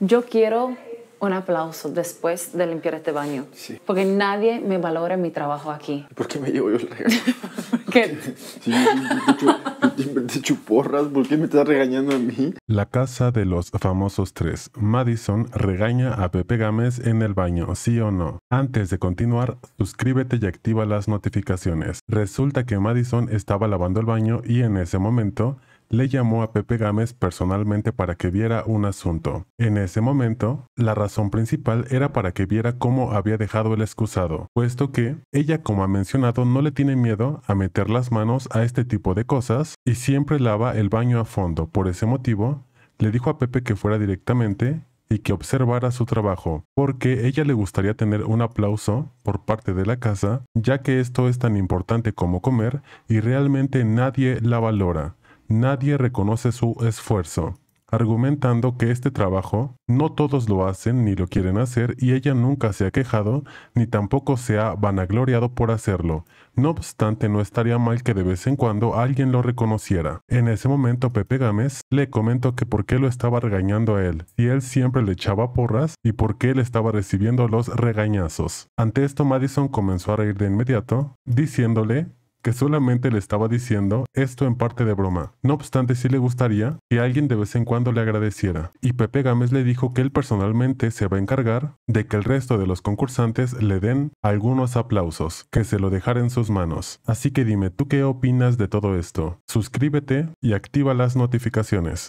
Yo quiero un aplauso después de limpiar este baño. Porque nadie me valora mi trabajo aquí. ¿Por qué me llevo yo el regalo? ¿Qué? chuporras, ¿por qué me estás regañando a mí? La casa de los famosos tres. Madison regaña a Pepe Gámez en el baño, ¿sí o no? Antes de continuar, suscríbete y activa las notificaciones. Resulta que Madison estaba lavando el baño y en ese momento le llamó a Pepe Gámez personalmente para que viera un asunto. En ese momento, la razón principal era para que viera cómo había dejado el excusado, puesto que ella, como ha mencionado, no le tiene miedo a meter las manos a este tipo de cosas y siempre lava el baño a fondo. Por ese motivo, le dijo a Pepe que fuera directamente y que observara su trabajo, porque ella le gustaría tener un aplauso por parte de la casa, ya que esto es tan importante como comer y realmente nadie la valora nadie reconoce su esfuerzo, argumentando que este trabajo no todos lo hacen ni lo quieren hacer y ella nunca se ha quejado ni tampoco se ha vanagloriado por hacerlo. No obstante, no estaría mal que de vez en cuando alguien lo reconociera. En ese momento Pepe Gámez le comentó que por qué lo estaba regañando a él, y él siempre le echaba porras y por qué él estaba recibiendo los regañazos. Ante esto Madison comenzó a reír de inmediato, diciéndole que solamente le estaba diciendo esto en parte de broma. No obstante, sí le gustaría que alguien de vez en cuando le agradeciera. Y Pepe Gámez le dijo que él personalmente se va a encargar de que el resto de los concursantes le den algunos aplausos, que se lo dejara en sus manos. Así que dime, ¿tú qué opinas de todo esto? Suscríbete y activa las notificaciones.